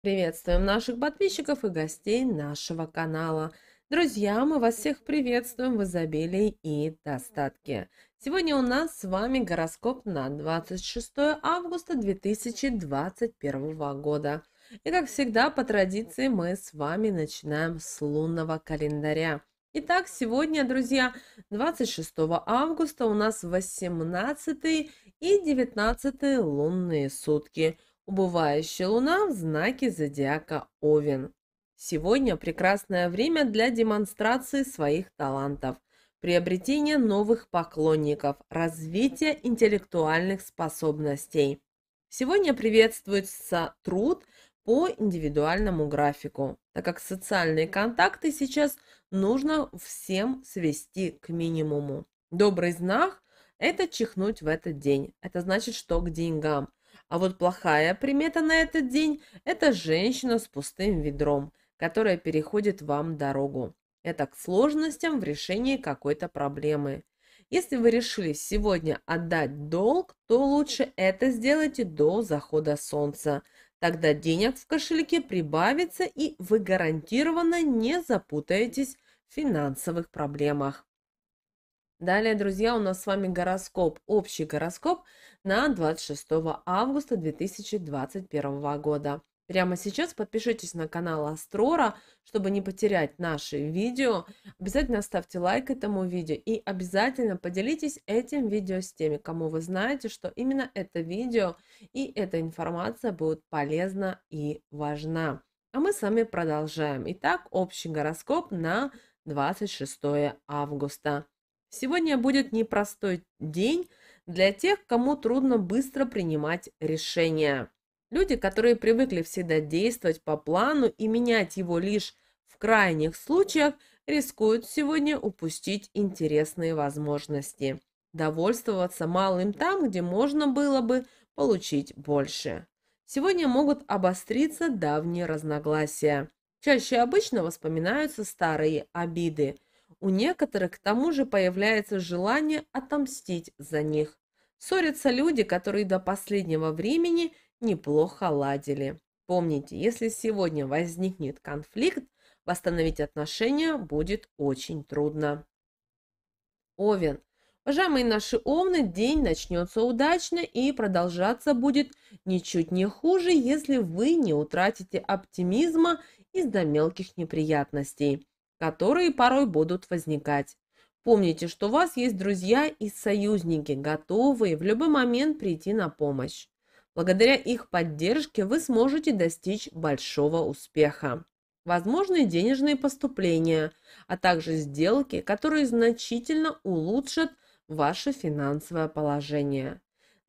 Приветствуем наших подписчиков и гостей нашего канала. Друзья, мы вас всех приветствуем в изобилии и достатке. Сегодня у нас с вами гороскоп на 26 августа 2021 года. И как всегда, по традиции, мы с вами начинаем с лунного календаря. Итак, сегодня, друзья, 26 августа у нас 18 и 19 лунные сутки – Убывающая луна в знаке зодиака Овен. Сегодня прекрасное время для демонстрации своих талантов, приобретения новых поклонников, развития интеллектуальных способностей. Сегодня приветствуется труд по индивидуальному графику, так как социальные контакты сейчас нужно всем свести к минимуму. Добрый знак – это чихнуть в этот день. Это значит, что к деньгам – а вот плохая примета на этот день – это женщина с пустым ведром, которая переходит вам дорогу. Это к сложностям в решении какой-то проблемы. Если вы решили сегодня отдать долг, то лучше это сделайте до захода солнца. Тогда денег в кошельке прибавится и вы гарантированно не запутаетесь в финансовых проблемах. Далее, друзья, у нас с вами гороскоп, общий гороскоп на 26 августа 2021 года. Прямо сейчас подпишитесь на канал Астрора, чтобы не потерять наши видео. Обязательно ставьте лайк этому видео и обязательно поделитесь этим видео с теми, кому вы знаете, что именно это видео и эта информация будут полезна и важна. А мы с вами продолжаем. Итак, общий гороскоп на 26 августа. Сегодня будет непростой день для тех, кому трудно быстро принимать решения. Люди, которые привыкли всегда действовать по плану и менять его лишь в крайних случаях, рискуют сегодня упустить интересные возможности. Довольствоваться малым там, где можно было бы получить больше. Сегодня могут обостриться давние разногласия. Чаще обычно вспоминаются старые обиды – у некоторых к тому же появляется желание отомстить за них. Ссорятся люди, которые до последнего времени неплохо ладили. Помните, если сегодня возникнет конфликт, восстановить отношения будет очень трудно. Овен. Уважаемые наши овны, день начнется удачно и продолжаться будет ничуть не хуже, если вы не утратите оптимизма из-за мелких неприятностей которые порой будут возникать. Помните, что у вас есть друзья и союзники, готовые в любой момент прийти на помощь. Благодаря их поддержке вы сможете достичь большого успеха. Возможны денежные поступления, а также сделки, которые значительно улучшат ваше финансовое положение.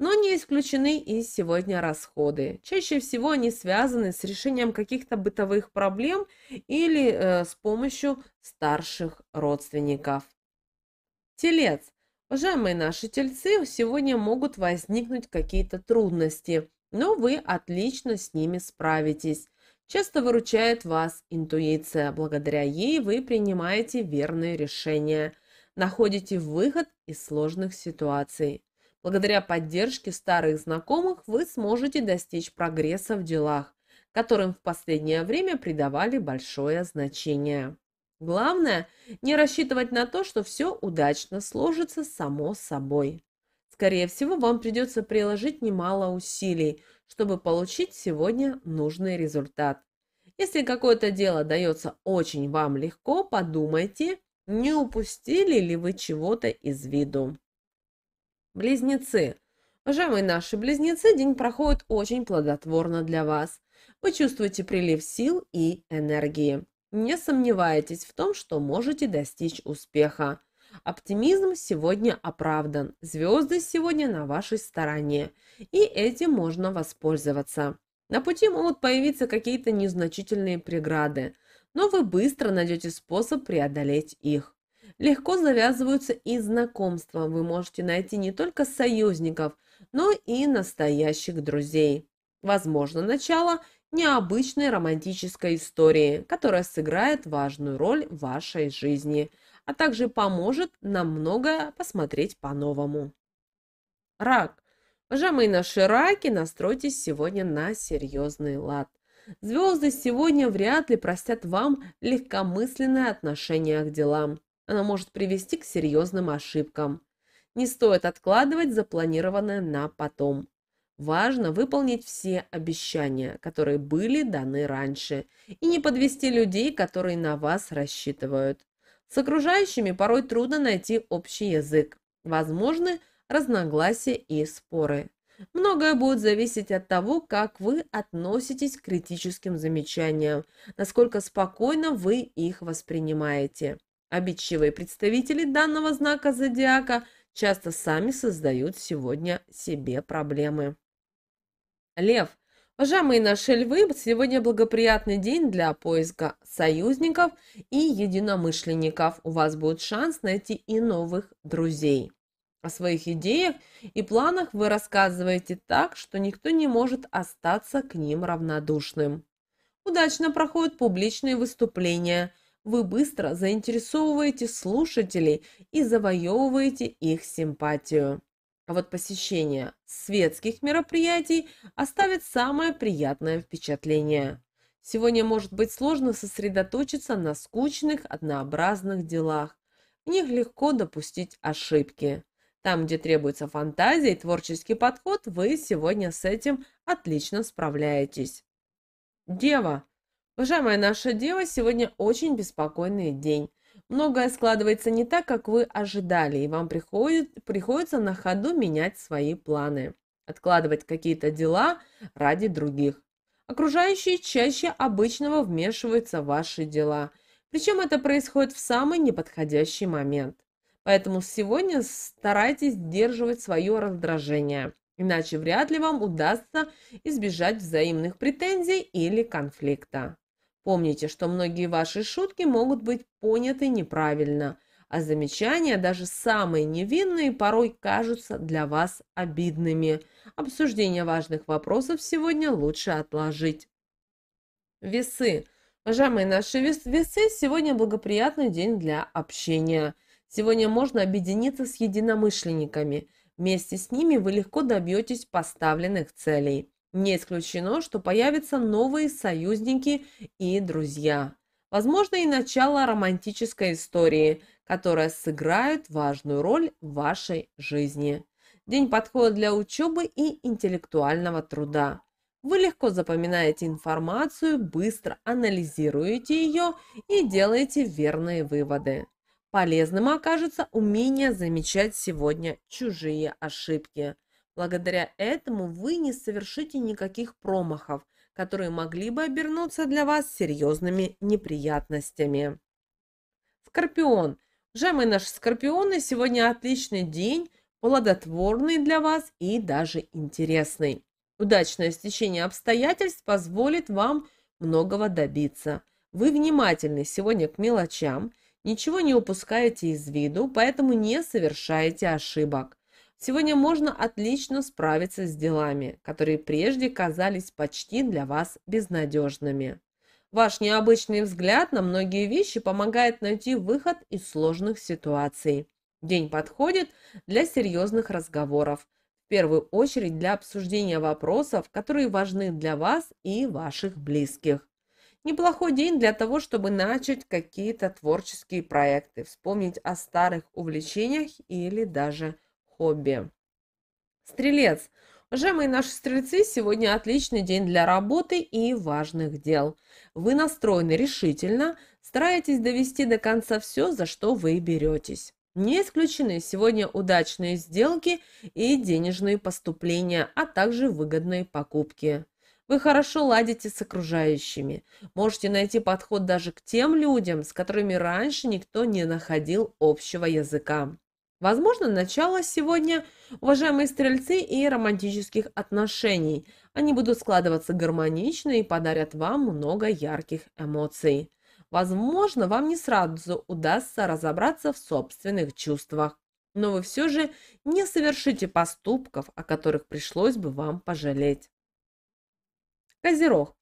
Но не исключены и сегодня расходы. Чаще всего они связаны с решением каких-то бытовых проблем или э, с помощью старших родственников. Телец. Уважаемые наши тельцы, сегодня могут возникнуть какие-то трудности, но вы отлично с ними справитесь. Часто выручает вас интуиция. Благодаря ей вы принимаете верные решения, находите выход из сложных ситуаций. Благодаря поддержке старых знакомых вы сможете достичь прогресса в делах, которым в последнее время придавали большое значение. Главное – не рассчитывать на то, что все удачно сложится само собой. Скорее всего, вам придется приложить немало усилий, чтобы получить сегодня нужный результат. Если какое-то дело дается очень вам легко, подумайте, не упустили ли вы чего-то из виду. Близнецы. Уважаемые наши близнецы, день проходит очень плодотворно для вас. Вы чувствуете прилив сил и энергии. Не сомневайтесь в том, что можете достичь успеха. Оптимизм сегодня оправдан. Звезды сегодня на вашей стороне. И этим можно воспользоваться. На пути могут появиться какие-то незначительные преграды, но вы быстро найдете способ преодолеть их легко завязываются и знакомства. Вы можете найти не только союзников, но и настоящих друзей. Возможно, начало необычной романтической истории, которая сыграет важную роль в вашей жизни, а также поможет нам многое посмотреть по-новому. Рак. Уважаемые наши раки, настройтесь сегодня на серьезный лад. Звезды сегодня вряд ли простят вам легкомысленное отношение к делам. Она может привести к серьезным ошибкам. Не стоит откладывать запланированное на потом. Важно выполнить все обещания, которые были даны раньше, и не подвести людей, которые на вас рассчитывают. С окружающими порой трудно найти общий язык. Возможны разногласия и споры. Многое будет зависеть от того, как вы относитесь к критическим замечаниям, насколько спокойно вы их воспринимаете. Обидчивые представители данного знака зодиака часто сами создают сегодня себе проблемы. Лев. Уважаемые наши львы, сегодня благоприятный день для поиска союзников и единомышленников. У вас будет шанс найти и новых друзей. О своих идеях и планах вы рассказываете так, что никто не может остаться к ним равнодушным. Удачно проходят публичные выступления – вы быстро заинтересовываете слушателей и завоевываете их симпатию. А вот посещение светских мероприятий оставит самое приятное впечатление. Сегодня может быть сложно сосредоточиться на скучных, однообразных делах. В них легко допустить ошибки. Там, где требуется фантазия и творческий подход, вы сегодня с этим отлично справляетесь. Дева, Уважаемая наша дева, сегодня очень беспокойный день. Многое складывается не так, как вы ожидали, и вам приходит, приходится на ходу менять свои планы, откладывать какие-то дела ради других. Окружающие чаще обычного вмешиваются в ваши дела, причем это происходит в самый неподходящий момент. Поэтому сегодня старайтесь сдерживать свое раздражение, иначе вряд ли вам удастся избежать взаимных претензий или конфликта. Помните, что многие ваши шутки могут быть поняты неправильно, а замечания, даже самые невинные, порой кажутся для вас обидными. Обсуждение важных вопросов сегодня лучше отложить. Весы. Уважаемые наши весы, сегодня благоприятный день для общения. Сегодня можно объединиться с единомышленниками. Вместе с ними вы легко добьетесь поставленных целей. Не исключено, что появятся новые союзники и друзья. Возможно, и начало романтической истории, которая сыграет важную роль в вашей жизни. День подходит для учебы и интеллектуального труда. Вы легко запоминаете информацию, быстро анализируете ее и делаете верные выводы. Полезным окажется умение замечать сегодня чужие ошибки – Благодаря этому вы не совершите никаких промахов, которые могли бы обернуться для вас серьезными неприятностями. Скорпион. Уже мы наши скорпионы, сегодня отличный день, плодотворный для вас и даже интересный. Удачное стечение обстоятельств позволит вам многого добиться. Вы внимательны сегодня к мелочам, ничего не упускаете из виду, поэтому не совершаете ошибок. Сегодня можно отлично справиться с делами, которые прежде казались почти для вас безнадежными. Ваш необычный взгляд на многие вещи помогает найти выход из сложных ситуаций. День подходит для серьезных разговоров, в первую очередь для обсуждения вопросов, которые важны для вас и ваших близких. Неплохой день для того, чтобы начать какие-то творческие проекты, вспомнить о старых увлечениях или даже хобби. Стрелец. Уважаемые наши стрельцы, сегодня отличный день для работы и важных дел. Вы настроены решительно, стараетесь довести до конца все, за что вы беретесь. Не исключены сегодня удачные сделки и денежные поступления, а также выгодные покупки. Вы хорошо ладите с окружающими. Можете найти подход даже к тем людям, с которыми раньше никто не находил общего языка. Возможно, начало сегодня, уважаемые стрельцы, и романтических отношений. Они будут складываться гармонично и подарят вам много ярких эмоций. Возможно, вам не сразу удастся разобраться в собственных чувствах, но вы все же не совершите поступков, о которых пришлось бы вам пожалеть. Козерог.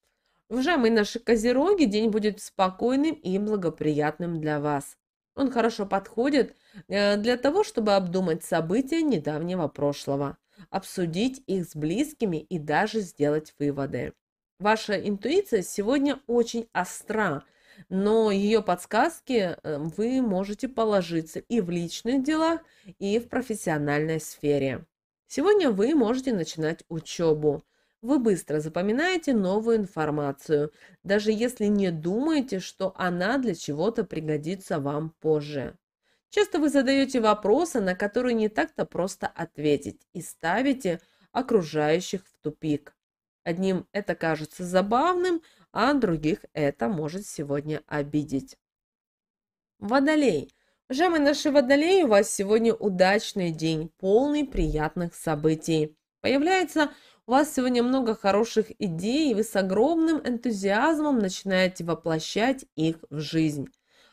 Уважаемые наши козероги, день будет спокойным и благоприятным для вас. Он хорошо подходит э, для того, чтобы обдумать события недавнего прошлого, обсудить их с близкими и даже сделать выводы. Ваша интуиция сегодня очень остра, но ее подсказки э, вы можете положиться и в личных делах, и в профессиональной сфере. Сегодня вы можете начинать учебу – вы быстро запоминаете новую информацию, даже если не думаете, что она для чего-то пригодится вам позже. Часто вы задаете вопросы, на которые не так-то просто ответить, и ставите окружающих в тупик. Одним это кажется забавным, а других это может сегодня обидеть. Водолей. Уважаемые наши водолеи, у вас сегодня удачный день, полный приятных событий. Появляется у вас сегодня много хороших идей, и вы с огромным энтузиазмом начинаете воплощать их в жизнь.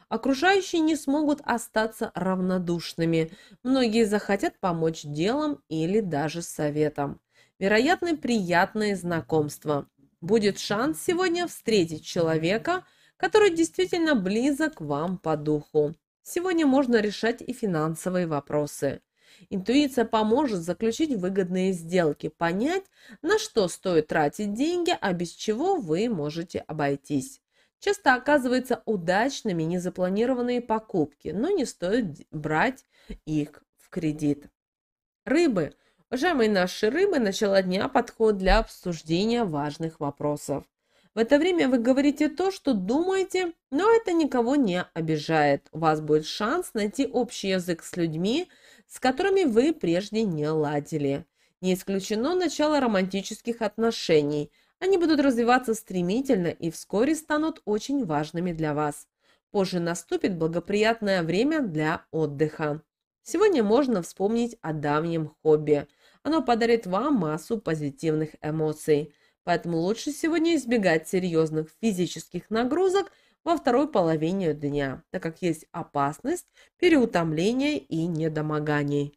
Окружающие не смогут остаться равнодушными. Многие захотят помочь делом или даже советом. Вероятны приятные знакомства. Будет шанс сегодня встретить человека, который действительно близок вам по духу. Сегодня можно решать и финансовые вопросы. Интуиция поможет заключить выгодные сделки, понять, на что стоит тратить деньги, а без чего вы можете обойтись. Часто оказываются удачными незапланированные покупки, но не стоит брать их в кредит. Рыбы. Уважаемые наши рыбы, начало дня подход для обсуждения важных вопросов. В это время вы говорите то, что думаете, но это никого не обижает. У вас будет шанс найти общий язык с людьми, с которыми вы прежде не ладили. Не исключено начало романтических отношений. Они будут развиваться стремительно и вскоре станут очень важными для вас. Позже наступит благоприятное время для отдыха. Сегодня можно вспомнить о давнем хобби. Оно подарит вам массу позитивных эмоций. Поэтому лучше сегодня избегать серьезных физических нагрузок – во второй половине дня, так как есть опасность переутомления и недомоганий.